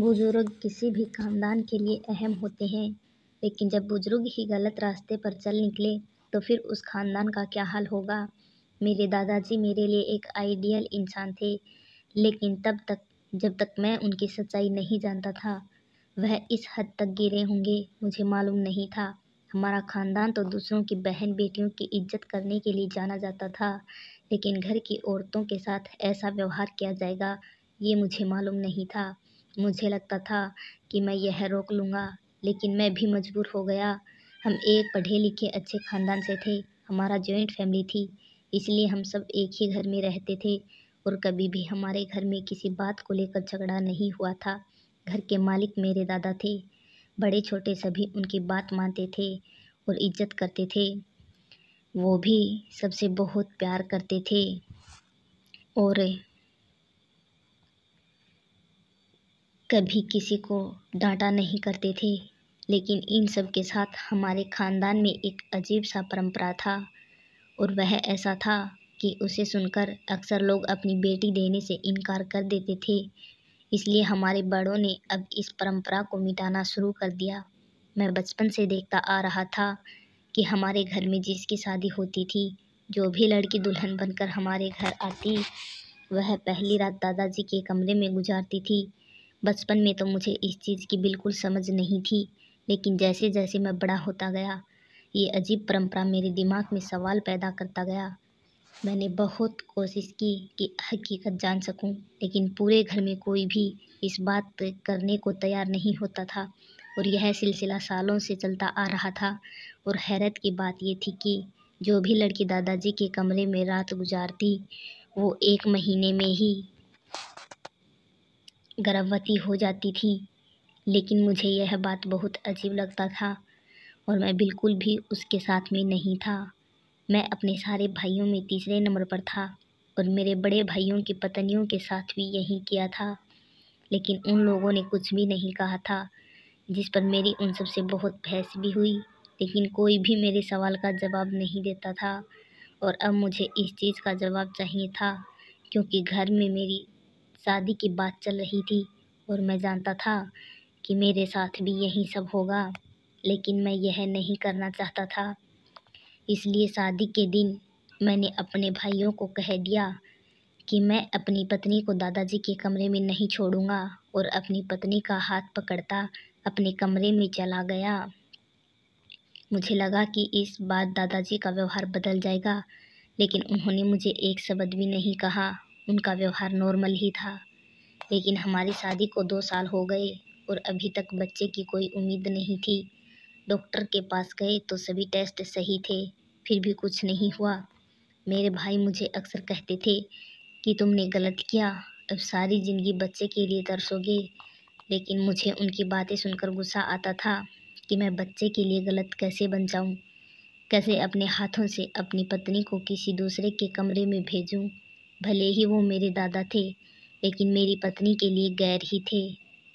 बुजुर्ग किसी भी खानदान के लिए अहम होते हैं लेकिन जब बुजुर्ग ही गलत रास्ते पर चल निकले तो फिर उस खानदान का क्या हाल होगा मेरे दादाजी मेरे लिए एक आइडियल इंसान थे लेकिन तब तक जब तक मैं उनकी सच्चाई नहीं जानता था वह इस हद तक गिरे होंगे मुझे मालूम नहीं था हमारा खानदान तो दूसरों की बहन बेटियों की इज्जत करने के लिए जाना जाता था लेकिन घर की औरतों के साथ ऐसा व्यवहार किया जाएगा ये मुझे मालूम नहीं था मुझे लगता था कि मैं यह रोक लूँगा लेकिन मैं भी मजबूर हो गया हम एक पढ़े लिखे अच्छे ख़ानदान से थे हमारा जॉइंट फैमिली थी इसलिए हम सब एक ही घर में रहते थे और कभी भी हमारे घर में किसी बात को लेकर झगड़ा नहीं हुआ था घर के मालिक मेरे दादा थे बड़े छोटे सभी उनकी बात मानते थे और इज्जत करते थे वो भी सबसे बहुत प्यार करते थे और कभी किसी को डांटा नहीं करते थे लेकिन इन सब के साथ हमारे ख़ानदान में एक अजीब सा परंपरा था और वह ऐसा था कि उसे सुनकर अक्सर लोग अपनी बेटी देने से इनकार कर देते थे इसलिए हमारे बड़ों ने अब इस परंपरा को मिटाना शुरू कर दिया मैं बचपन से देखता आ रहा था कि हमारे घर में जिसकी शादी होती थी जो भी लड़की दुल्हन बनकर हमारे घर आती वह पहली रात दादाजी के कमरे में गुजारती थी बचपन में तो मुझे इस चीज़ की बिल्कुल समझ नहीं थी लेकिन जैसे जैसे मैं बड़ा होता गया ये अजीब परंपरा मेरे दिमाग में सवाल पैदा करता गया मैंने बहुत कोशिश की कि हकीकत जान सकूं, लेकिन पूरे घर में कोई भी इस बात करने को तैयार नहीं होता था और यह सिलसिला सालों से चलता आ रहा था और हैरत की बात ये थी कि जो भी लड़की दादाजी के कमरे में रात गुजारती वो एक महीने में ही गर्भवती हो जाती थी लेकिन मुझे यह बात बहुत अजीब लगता था और मैं बिल्कुल भी उसके साथ में नहीं था मैं अपने सारे भाइयों में तीसरे नंबर पर था और मेरे बड़े भाइयों की पत्नियों के साथ भी यही किया था लेकिन उन लोगों ने कुछ भी नहीं कहा था जिस पर मेरी उन सब से बहुत बहस भी हुई लेकिन कोई भी मेरे सवाल का जवाब नहीं देता था और अब मुझे इस चीज़ का जवाब चाहिए था क्योंकि घर में मेरी शादी की बात चल रही थी और मैं जानता था कि मेरे साथ भी यही सब होगा लेकिन मैं यह नहीं करना चाहता था इसलिए शादी के दिन मैंने अपने भाइयों को कह दिया कि मैं अपनी पत्नी को दादाजी के कमरे में नहीं छोड़ूंगा और अपनी पत्नी का हाथ पकड़ता अपने कमरे में चला गया मुझे लगा कि इस बार दादाजी का व्यवहार बदल जाएगा लेकिन उन्होंने मुझे एक शब्द भी नहीं कहा उनका व्यवहार नॉर्मल ही था लेकिन हमारी शादी को दो साल हो गए और अभी तक बच्चे की कोई उम्मीद नहीं थी डॉक्टर के पास गए तो सभी टेस्ट सही थे फिर भी कुछ नहीं हुआ मेरे भाई मुझे अक्सर कहते थे कि तुमने गलत किया अब सारी ज़िंदगी बच्चे के लिए तरसोगे लेकिन मुझे उनकी बातें सुनकर गुस्सा आता था कि मैं बच्चे के लिए गलत कैसे बन जाऊं, कैसे अपने हाथों से अपनी पत्नी को किसी दूसरे के कमरे में भेजूं भले ही वो मेरे दादा थे लेकिन मेरी पत्नी के लिए गैर ही थे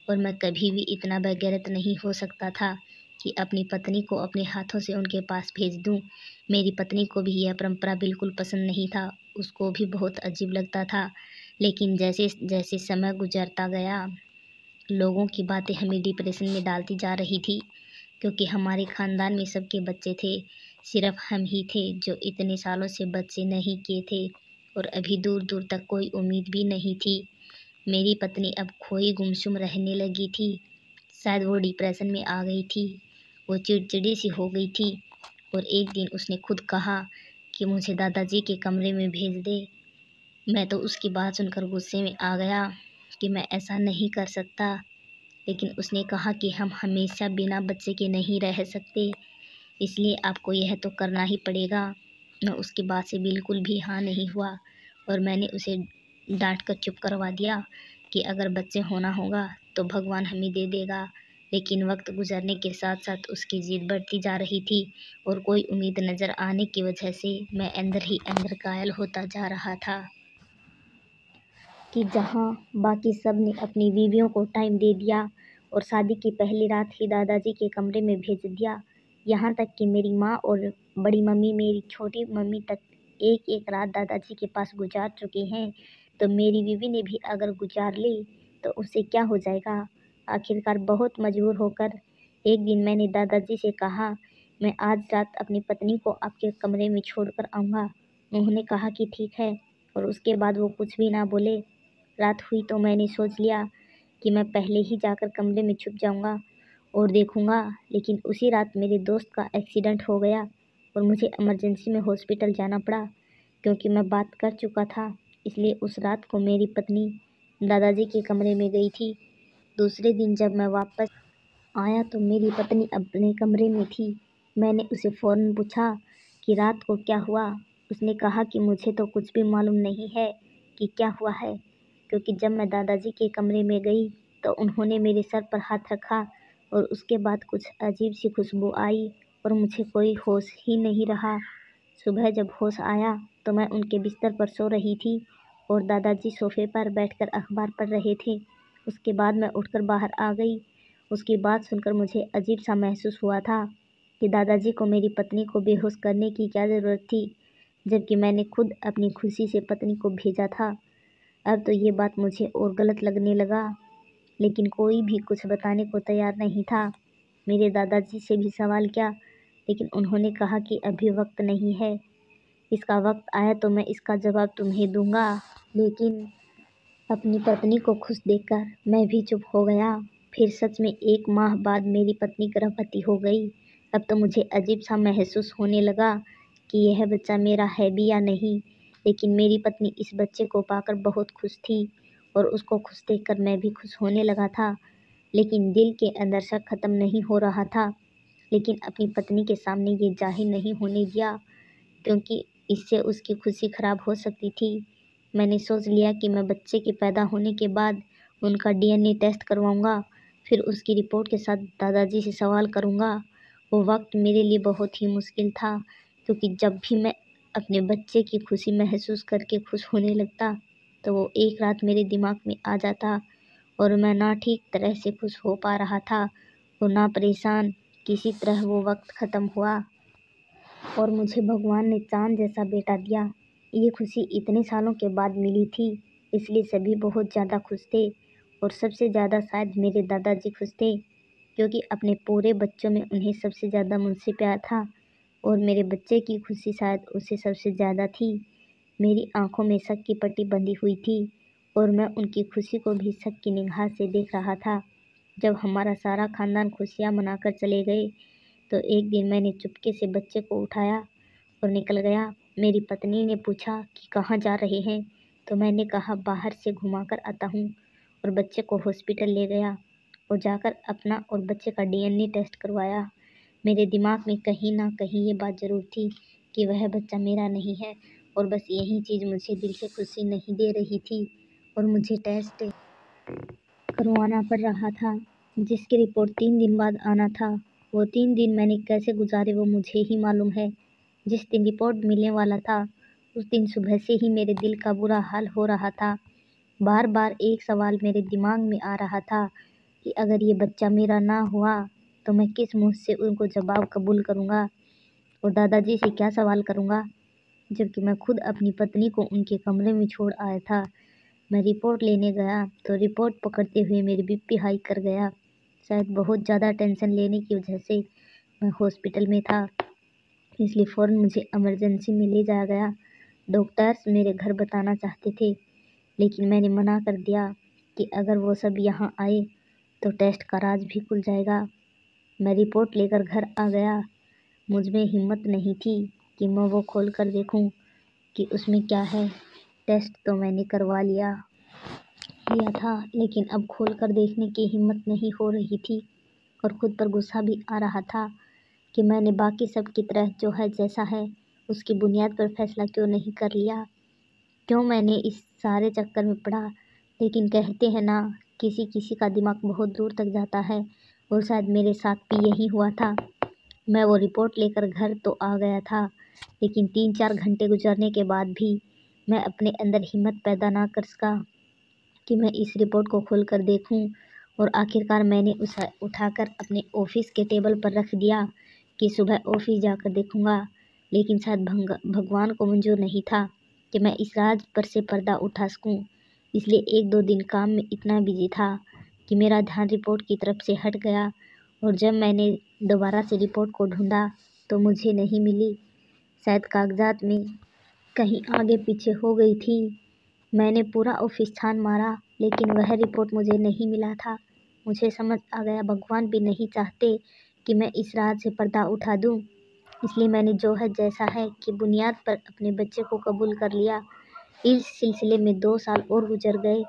और मैं कभी भी इतना बैगैरत नहीं हो सकता था कि अपनी पत्नी को अपने हाथों से उनके पास भेज दूं। मेरी पत्नी को भी यह परंपरा बिल्कुल पसंद नहीं था उसको भी बहुत अजीब लगता था लेकिन जैसे जैसे समय गुजरता गया लोगों की बातें हमें डिप्रेशन में डालती जा रही थी क्योंकि हमारे ख़ानदान में सबके बच्चे थे सिर्फ हम ही थे जो इतने सालों से बच्चे नहीं किए थे और अभी दूर दूर तक कोई उम्मीद भी नहीं थी मेरी पत्नी अब खोई गुमसुम रहने लगी थी शायद वो डिप्रेशन में आ गई थी वो चिड़चिड़ी सी हो गई थी और एक दिन उसने खुद कहा कि मुझे दादाजी के कमरे में भेज दे मैं तो उसकी बात सुनकर गुस्से में आ गया कि मैं ऐसा नहीं कर सकता लेकिन उसने कहा कि हम हमेशा बिना बच्चे के नहीं रह सकते इसलिए आपको यह तो करना ही पड़ेगा उसके बाद से बिल्कुल भी हाँ नहीं हुआ और मैंने उसे डांट कर चुप करवा दिया कि अगर बच्चे होना होगा तो भगवान हमें दे देगा लेकिन वक्त गुजरने के साथ साथ उसकी ज़िद बढ़ती जा रही थी और कोई उम्मीद नज़र आने की वजह से मैं अंदर ही अंदर कायल होता जा रहा था कि जहाँ बाकी सब ने अपनी बीवियों को टाइम दे दिया और शादी की पहली रात ही दादाजी के कमरे में भेज दिया यहाँ तक कि मेरी माँ और बड़ी मम्मी मेरी छोटी मम्मी तक एक एक रात दादाजी के पास गुजार चुके हैं तो मेरी बीवी ने भी अगर गुजार ली तो उससे क्या हो जाएगा आखिरकार बहुत मजबूर होकर एक दिन मैंने दादाजी से कहा मैं आज रात अपनी पत्नी को आपके कमरे में छोड़कर आऊँगा उन्होंने कहा कि ठीक है और उसके बाद वो कुछ भी ना बोले रात हुई तो मैंने सोच लिया कि मैं पहले ही जाकर कमरे में छुप जाऊँगा और देखूँगा लेकिन उसी रात मेरे दोस्त का एक्सीडेंट हो गया और मुझे इमरजेंसी में हॉस्पिटल जाना पड़ा क्योंकि मैं बात कर चुका था इसलिए उस रात को मेरी पत्नी दादाजी के कमरे में गई थी दूसरे दिन जब मैं वापस आया तो मेरी पत्नी अपने कमरे में थी मैंने उसे फ़ौर पूछा कि रात को क्या हुआ उसने कहा कि मुझे तो कुछ भी मालूम नहीं है कि क्या हुआ है क्योंकि जब मैं दादाजी के कमरे में गई तो उन्होंने मेरे सर पर हाथ रखा और उसके बाद कुछ अजीब सी खुशबू आई और मुझे कोई होश ही नहीं रहा सुबह जब होश आया तो मैं उनके बिस्तर पर सो रही थी और दादाजी सोफे पर बैठकर अखबार पढ़ रहे थे उसके बाद मैं उठकर बाहर आ गई उसकी बात सुनकर मुझे अजीब सा महसूस हुआ था कि दादाजी को मेरी पत्नी को बेहोश करने की क्या ज़रूरत थी जबकि मैंने खुद अपनी खुशी से पत्नी को भेजा था अब तो ये बात मुझे और गलत लगने लगा लेकिन कोई भी कुछ बताने को तैयार नहीं था मेरे दादाजी से भी सवाल किया लेकिन उन्होंने कहा कि अभी वक्त नहीं है इसका वक्त आया तो मैं इसका जवाब तुम्हें दूंगा लेकिन अपनी पत्नी को खुश देखकर मैं भी चुप हो गया फिर सच में एक माह बाद मेरी पत्नी गर्भवती हो गई अब तो मुझे अजीब सा महसूस होने लगा कि यह बच्चा मेरा है भी या नहीं लेकिन मेरी पत्नी इस बच्चे को पाकर बहुत खुश थी और उसको खुश देख कर मैं भी खुश होने लगा था लेकिन दिल के अंदर शक ख़त्म नहीं हो रहा था लेकिन अपनी पत्नी के सामने ये जाहिर नहीं होने दिया क्योंकि इससे उसकी खुशी ख़राब हो सकती थी मैंने सोच लिया कि मैं बच्चे के पैदा होने के बाद उनका डीएनए टेस्ट करवाऊंगा फिर उसकी रिपोर्ट के साथ दादाजी से सवाल करूंगा वो वक्त मेरे लिए बहुत ही मुश्किल था क्योंकि जब भी मैं अपने बच्चे की खुशी महसूस करके खुश होने लगता तो वो एक रात मेरे दिमाग में आ जाता और मैं ना ठीक तरह से खुश हो पा रहा था और ना परेशान किसी तरह वो वक्त ख़त्म हुआ और मुझे भगवान ने चांद जैसा बेटा दिया ये खुशी इतने सालों के बाद मिली थी इसलिए सभी बहुत ज़्यादा खुश थे और सबसे ज़्यादा शायद मेरे दादाजी खुश थे क्योंकि अपने पूरे बच्चों में उन्हें सबसे ज़्यादा मुझसे प्यार था और मेरे बच्चे की खुशी शायद उसे सबसे ज़्यादा थी मेरी आंखों में शक की पट्टी बंधी हुई थी और मैं उनकी खुशी को भी शक की निगाह से देख रहा था जब हमारा सारा खानदान खुशियाँ मनाकर चले गए तो एक दिन मैंने चुपके से बच्चे को उठाया और निकल गया मेरी पत्नी ने पूछा कि कहाँ जा रहे हैं तो मैंने कहा बाहर से घुमा कर आता हूँ और बच्चे को हॉस्पिटल ले गया और जाकर अपना और बच्चे का डीएनए टेस्ट करवाया मेरे दिमाग में कहीं ना कहीं ये बात ज़रूर थी कि वह बच्चा मेरा नहीं है और बस यही चीज़ मुझे दिल से खुशी नहीं दे रही थी और मुझे टेस्ट करवाना पड़ रहा था जिसकी रिपोर्ट तीन दिन बाद आना था वो तीन दिन मैंने कैसे गुजारे वो मुझे ही मालूम है जिस दिन रिपोर्ट मिलने वाला था उस दिन सुबह से ही मेरे दिल का बुरा हाल हो रहा था बार बार एक सवाल मेरे दिमाग में आ रहा था कि अगर ये बच्चा मेरा ना हुआ तो मैं किस मुँह से उनको जवाब कबूल करूँगा और दादाजी से क्या सवाल करूँगा जबकि मैं खुद अपनी पत्नी को उनके कमरे में छोड़ आया था मैं रिपोर्ट लेने गया तो रिपोर्ट पकड़ते हुए मेरी पी हाई कर गया शायद बहुत ज़्यादा टेंशन लेने की वजह से मैं हॉस्पिटल में था इसलिए फ़ौर मुझे इमरजेंसी में ले जाया गया डॉक्टर्स मेरे घर बताना चाहते थे लेकिन मैंने मना कर दिया कि अगर वो सब यहाँ आए तो टेस्ट का राज भी खुल जाएगा मैं रिपोर्ट लेकर घर आ गया मुझ में हिम्मत नहीं थी कि मैं वो खोल कर देखूँ कि उसमें क्या है टेस्ट तो मैंने करवा लिया लिया था लेकिन अब खोल कर देखने की हिम्मत नहीं हो रही थी और ख़ुद पर गुस्सा भी आ रहा था कि मैंने बाकी सब की तरह जो है जैसा है उसकी बुनियाद पर फैसला क्यों नहीं कर लिया क्यों मैंने इस सारे चक्कर में पड़ा लेकिन कहते हैं ना किसी किसी का दिमाग बहुत दूर तक जाता है और शायद मेरे साथ भी यही हुआ था मैं वो रिपोर्ट लेकर घर तो आ गया था लेकिन तीन चार घंटे गुजरने के बाद भी मैं अपने अंदर हिम्मत पैदा ना कर सका कि मैं इस रिपोर्ट को खोल कर देखूँ और आखिरकार मैंने उसे उठाकर अपने ऑफिस के टेबल पर रख दिया कि सुबह ऑफिस जाकर देखूँगा लेकिन शायद भगवान को मंजूर नहीं था कि मैं इस राज पर से पर्दा उठा सकूँ इसलिए एक दो दिन काम में इतना बिजी था कि मेरा ध्यान रिपोर्ट की तरफ से हट गया और जब मैंने दोबारा से रिपोर्ट को ढूंढा तो मुझे नहीं मिली शायद कागजात में कहीं आगे पीछे हो गई थी मैंने पूरा ऑफिस छान मारा लेकिन वह रिपोर्ट मुझे नहीं मिला था मुझे समझ आ गया भगवान भी नहीं चाहते कि मैं इस रात से पर्दा उठा दूं इसलिए मैंने जो है जैसा है कि बुनियाद पर अपने बच्चे को कबूल कर लिया इस सिलसिले में दो साल और गुजर गए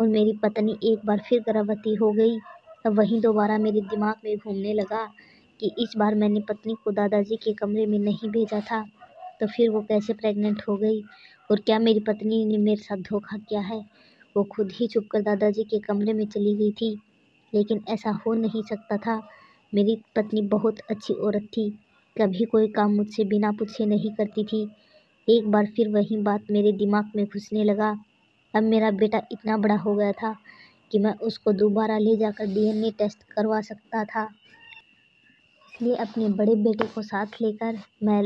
और मेरी पत्नी एक बार फिर गर्भवती हो गई तब वहीं दोबारा मेरे दिमाग में घूमने लगा कि इस बार मैंने पत्नी को दादाजी के कमरे में नहीं भेजा था तो फिर वो कैसे प्रेग्नेंट हो गई और क्या मेरी पत्नी ने मेरे साथ धोखा किया है वो खुद ही कर दादाजी के कमरे में चली गई थी लेकिन ऐसा हो नहीं सकता था मेरी पत्नी बहुत अच्छी औरत थी कभी कोई काम मुझसे बिना पूछे नहीं करती थी एक बार फिर वही बात मेरे दिमाग में घुसने लगा अब मेरा बेटा इतना बड़ा हो गया था कि मैं उसको दोबारा ले जाकर डीएनए टेस्ट करवा सकता था इसलिए अपने बड़े बेटे को साथ लेकर मैं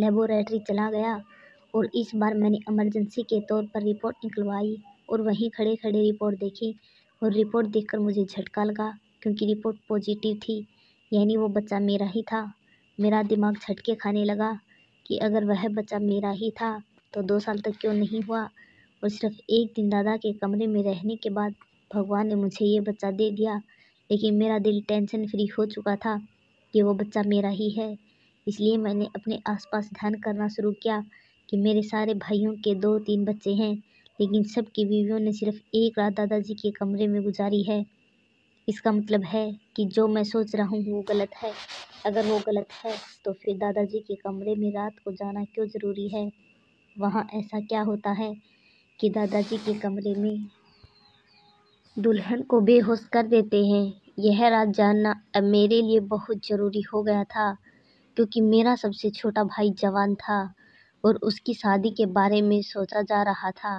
लेबोरेटरी चला गया और इस बार मैंने इमरजेंसी के तौर पर रिपोर्ट निकलवाई और वहीं खड़े खड़े रिपोर्ट देखी और रिपोर्ट देखकर मुझे झटका लगा क्योंकि रिपोर्ट पॉजिटिव थी यानी वो बच्चा मेरा ही था मेरा दिमाग झटके खाने लगा कि अगर वह बच्चा मेरा ही था तो दो साल तक क्यों नहीं हुआ और सिर्फ एक दिन दादा के कमरे में रहने के बाद भगवान ने मुझे ये बच्चा दे दिया लेकिन मेरा दिल टेंशन फ्री हो चुका था कि वो बच्चा मेरा ही है इसलिए मैंने अपने आसपास ध्यान करना शुरू किया कि मेरे सारे भाइयों के दो तीन बच्चे हैं लेकिन सबकी बीवियों ने सिर्फ एक रात दादाजी के कमरे में गुजारी है इसका मतलब है कि जो मैं सोच रहा हूँ वो गलत है अगर वो गलत है तो फिर दादाजी के कमरे में रात को जाना क्यों ज़रूरी है वहाँ ऐसा क्या होता है कि दादाजी के कमरे में दुल्हन को बेहोश कर देते हैं यह राज जानना अब मेरे लिए बहुत ज़रूरी हो गया था क्योंकि मेरा सबसे छोटा भाई जवान था और उसकी शादी के बारे में सोचा जा रहा था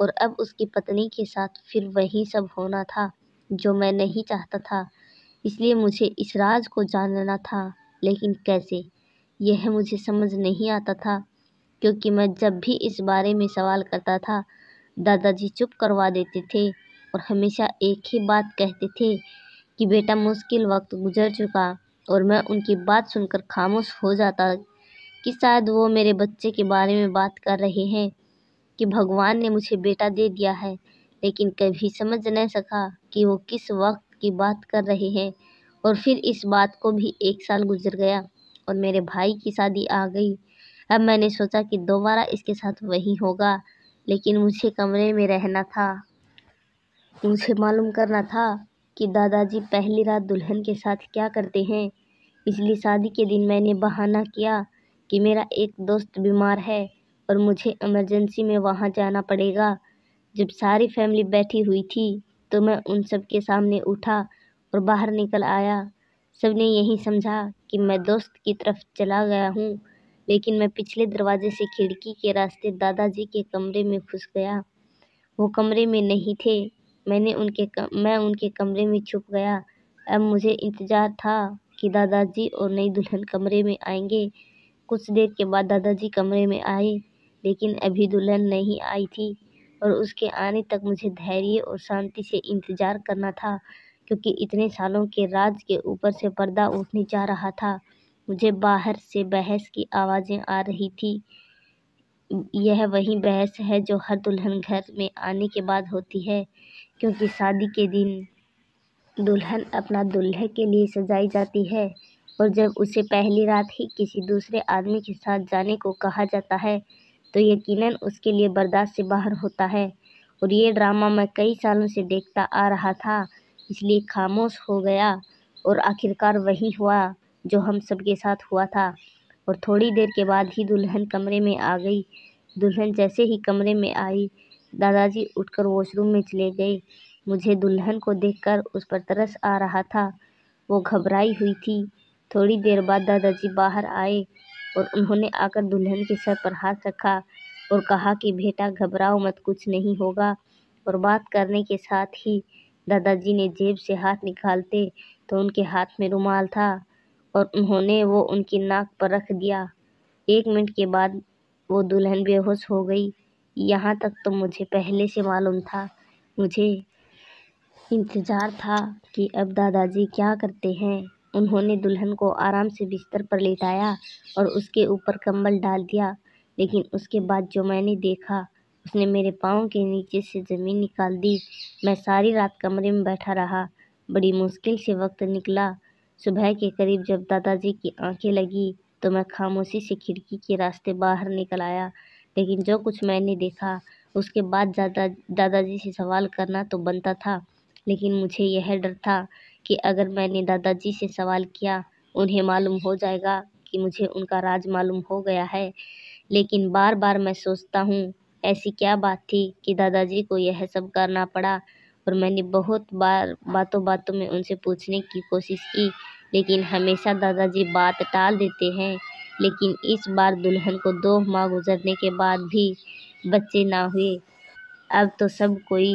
और अब उसकी पत्नी के साथ फिर वही सब होना था जो मैं नहीं चाहता था इसलिए मुझे इस राज को जानना था लेकिन कैसे यह मुझे समझ नहीं आता था क्योंकि मैं जब भी इस बारे में सवाल करता था दादाजी चुप करवा देते थे और हमेशा एक ही बात कहते थे कि बेटा मुश्किल वक्त गुजर चुका और मैं उनकी बात सुनकर खामोश हो जाता कि शायद वो मेरे बच्चे के बारे में बात कर रहे हैं कि भगवान ने मुझे बेटा दे दिया है लेकिन कभी समझ नहीं सका कि वो किस वक्त की बात कर रहे हैं और फिर इस बात को भी एक साल गुजर गया और मेरे भाई की शादी आ गई अब मैंने सोचा कि दोबारा इसके साथ वही होगा लेकिन मुझे कमरे में रहना था मुझे मालूम करना था कि दादाजी पहली रात दुल्हन के साथ क्या करते हैं इसलिए शादी के दिन मैंने बहाना किया कि मेरा एक दोस्त बीमार है और मुझे इमरजेंसी में वहाँ जाना पड़ेगा जब सारी फैमिली बैठी हुई थी तो मैं उन सब के सामने उठा और बाहर निकल आया सब ने यही समझा कि मैं दोस्त की तरफ चला गया हूँ लेकिन मैं पिछले दरवाजे से खिड़की के रास्ते दादाजी के कमरे में घुस गया वो कमरे में नहीं थे मैंने उनके मैं उनके कमरे में छुप गया अब मुझे इंतज़ार था कि दादाजी और नई दुल्हन कमरे में आएंगे कुछ देर के बाद दादाजी कमरे में आए लेकिन अभी दुल्हन नहीं आई थी और उसके आने तक मुझे धैर्य और शांति से इंतज़ार करना था क्योंकि इतने सालों के राज के ऊपर से पर्दा उठने जा रहा था मुझे बाहर से बहस की आवाज़ें आ रही थी यह वही बहस है जो हर दुल्हन घर में आने के बाद होती है क्योंकि शादी के दिन दुल्हन अपना दूल्हे के लिए सजाई जाती है और जब उसे पहली रात ही किसी दूसरे आदमी के साथ जाने को कहा जाता है तो यकीनन उसके लिए बर्दाश्त से बाहर होता है और ये ड्रामा मैं कई सालों से देखता आ रहा था इसलिए खामोश हो गया और आखिरकार वही हुआ जो हम सबके साथ हुआ था और थोड़ी देर के बाद ही दुल्हन कमरे में आ गई दुल्हन जैसे ही कमरे में आई दादाजी उठकर वॉशरूम में चले गए मुझे दुल्हन को देखकर उस पर तरस आ रहा था वो घबराई हुई थी थोड़ी देर बाद दादाजी बाहर आए और उन्होंने आकर दुल्हन के सर पर हाथ रखा और कहा कि बेटा घबराओ मत कुछ नहीं होगा और बात करने के साथ ही दादाजी ने जेब से हाथ निकालते तो उनके हाथ में रुमाल था और उन्होंने वो उनकी नाक पर रख दिया एक मिनट के बाद वो दुल्हन बेहोश हो गई यहाँ तक तो मुझे पहले से मालूम था मुझे इंतज़ार था कि अब दादाजी क्या करते हैं उन्होंने दुल्हन को आराम से बिस्तर पर लेटाया और उसके ऊपर कंबल डाल दिया लेकिन उसके बाद जो मैंने देखा उसने मेरे पाँव के नीचे से ज़मीन निकाल दी मैं सारी रात कमरे में बैठा रहा बड़ी मुश्किल से वक्त निकला सुबह के करीब जब दादाजी की आंखें लगी तो मैं खामोशी से खिड़की के रास्ते बाहर निकल आया लेकिन जो कुछ मैंने देखा उसके बाद दादा दादाजी से सवाल करना तो बनता था लेकिन मुझे यह डर था कि अगर मैंने दादाजी से सवाल किया उन्हें मालूम हो जाएगा कि मुझे उनका राज मालूम हो गया है लेकिन बार बार मैं सोचता हूँ ऐसी क्या बात थी कि दादाजी को यह सब करना पड़ा और मैंने बहुत बार बातों बातों में उनसे पूछने की कोशिश की लेकिन हमेशा दादाजी बात टाल देते हैं लेकिन इस बार दुल्हन को दो माह गुजरने के बाद भी बच्चे ना हुए अब तो सब कोई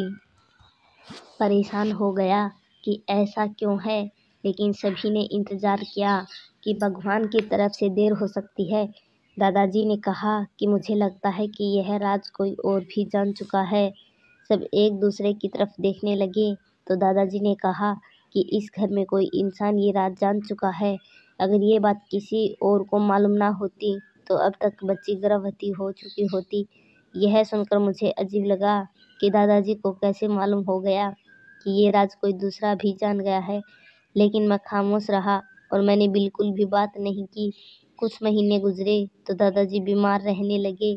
परेशान हो गया कि ऐसा क्यों है लेकिन सभी ने इंतज़ार किया कि भगवान की तरफ से देर हो सकती है दादाजी ने कहा कि मुझे लगता है कि यह राज कोई और भी जान चुका है सब एक दूसरे की तरफ देखने लगे तो दादाजी ने कहा कि इस घर में कोई इंसान ये राज जान चुका है अगर ये बात किसी और को मालूम ना होती तो अब तक बच्ची गर्भवती हो चुकी होती यह सुनकर मुझे अजीब लगा कि दादाजी को कैसे मालूम हो गया कि ये राज कोई दूसरा भी जान गया है लेकिन मैं खामोश रहा और मैंने बिल्कुल भी बात नहीं की कुछ महीने गुजरे तो दादाजी बीमार रहने लगे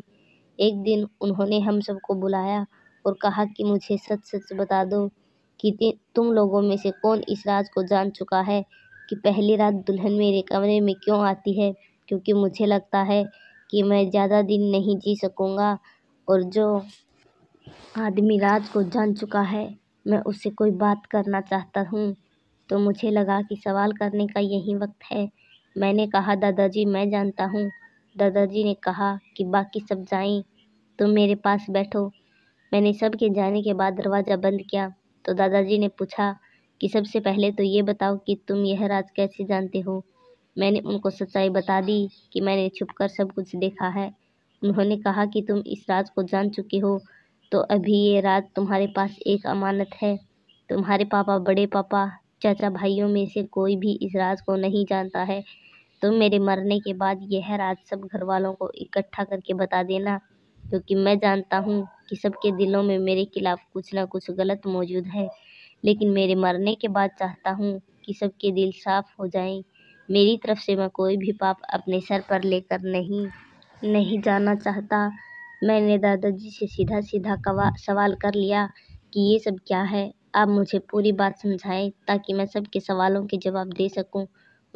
एक दिन उन्होंने हम सबको बुलाया और कहा कि मुझे सच सच बता दो कि तुम लोगों में से कौन इस राज को जान चुका है कि पहली रात दुल्हन मेरे कमरे में क्यों आती है क्योंकि मुझे लगता है कि मैं ज़्यादा दिन नहीं जी सकूँगा और जो आदमी रात को जान चुका है मैं उससे कोई बात करना चाहता हूँ तो मुझे लगा कि सवाल करने का यही वक्त है मैंने कहा दादाजी मैं जानता हूँ दादाजी ने कहा कि बाकी सब जाएं तुम मेरे पास बैठो मैंने सब के जाने के बाद दरवाज़ा बंद किया तो दादाजी ने पूछा कि सबसे पहले तो ये बताओ कि तुम यह राज कैसे जानते हो मैंने उनको सच्चाई बता दी कि मैंने छुपकर सब कुछ देखा है उन्होंने कहा कि तुम इस राज को जान चुके हो तो अभी ये राज तुम्हारे पास एक अमानत है तुम्हारे पापा बड़े पापा चाचा भाइयों में से कोई भी इस राज को नहीं जानता है तुम मेरे मरने के बाद यह राज सब घर वालों को इकट्ठा करके बता देना क्योंकि मैं जानता हूँ कि सबके दिलों में मेरे खिलाफ़ कुछ ना कुछ गलत मौजूद है लेकिन मेरे मरने के बाद चाहता हूँ कि सबके दिल साफ़ हो जाएं मेरी तरफ से मैं कोई भी पाप अपने सर पर लेकर नहीं नहीं जाना चाहता मैंने दादाजी से सीधा सीधा सवाल कर लिया कि ये सब क्या है आप मुझे पूरी बात समझाएं ताकि मैं सबके सवालों के जवाब दे सकूं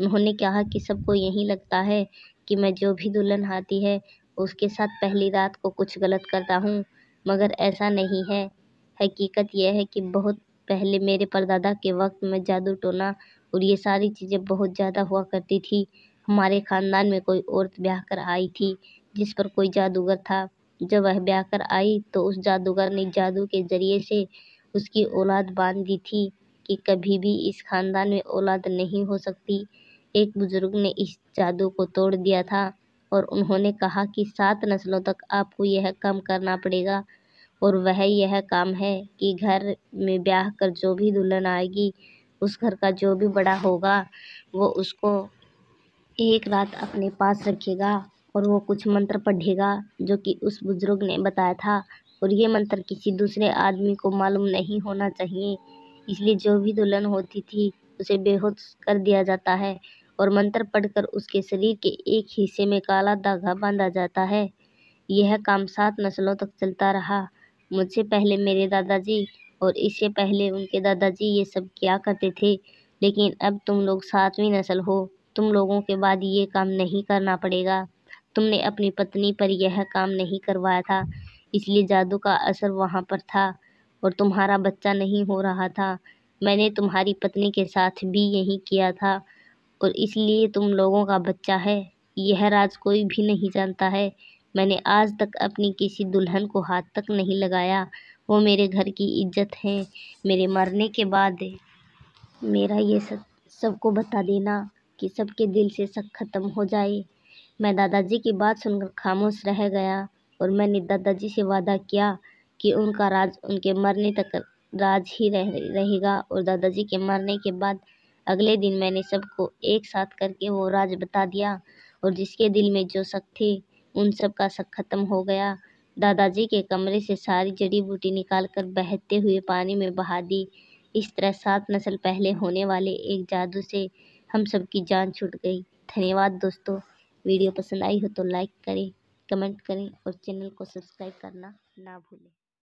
उन्होंने कहा कि सबको यही लगता है कि मैं जो भी दुल्हन आती है उसके साथ पहली रात को कुछ गलत करता हूँ मगर ऐसा नहीं है हकीकत यह है कि बहुत पहले मेरे परदादा के वक़्त में जादू टोना और ये सारी चीज़ें बहुत ज़्यादा हुआ करती थी हमारे ख़ानदान में कोई औरत ब्याह कर आई थी जिस पर कोई जादूगर था जब वह ब्याह कर आई तो उस जादूगर ने जादू के ज़रिए से उसकी औलाद बाँध दी थी कि कभी भी इस ख़ानदान में औलाद नहीं हो सकती एक बुज़ुर्ग ने इस जादू को तोड़ दिया था और उन्होंने कहा कि सात नस्लों तक आपको यह काम करना पड़ेगा और वह यह काम है कि घर में ब्याह कर जो भी दुल्हन आएगी उस घर का जो भी बड़ा होगा वो उसको एक रात अपने पास रखेगा और वो कुछ मंत्र पढ़ेगा जो कि उस बुज़ुर्ग ने बताया था और ये मंत्र किसी दूसरे आदमी को मालूम नहीं होना चाहिए इसलिए जो भी दुल्हन होती थी उसे बेहोश कर दिया जाता है और मंत्र पढ़कर उसके शरीर के एक हिस्से में काला धागा बांधा जाता है यह काम सात नस्लों तक चलता रहा मुझसे पहले मेरे दादाजी और इससे पहले उनके दादाजी ये सब किया करते थे लेकिन अब तुम लोग सातवीं नस्ल हो तुम लोगों के बाद ये काम नहीं करना पड़ेगा तुमने अपनी पत्नी पर यह काम नहीं करवाया था इसलिए जादू का असर वहाँ पर था और तुम्हारा बच्चा नहीं हो रहा था मैंने तुम्हारी पत्नी के साथ भी यही किया था और इसलिए तुम लोगों का बच्चा है यह राज कोई भी नहीं जानता है मैंने आज तक अपनी किसी दुल्हन को हाथ तक नहीं लगाया वो मेरे घर की इज्जत है मेरे मरने के बाद मेरा ये सब सबको बता देना कि सबके दिल से शक ख़त्म हो जाए मैं दादाजी की बात सुनकर खामोश रह गया और मैंने दादाजी से वादा किया कि उनका राज उनके मरने तक राज ही रह रहेगा और दादाजी के मरने के बाद अगले दिन मैंने सबको एक साथ करके वो राज बता दिया और जिसके दिल में जो शक थे उन सब का शक खत्म हो गया दादाजी के कमरे से सारी जड़ी बूटी निकालकर बहते हुए पानी में बहा दी इस तरह सात नस्ल पहले होने वाले एक जादू से हम सब की जान छूट गई धन्यवाद दोस्तों वीडियो पसंद आई हो तो लाइक करें कमेंट करें और चैनल को सब्सक्राइब करना ना भूलें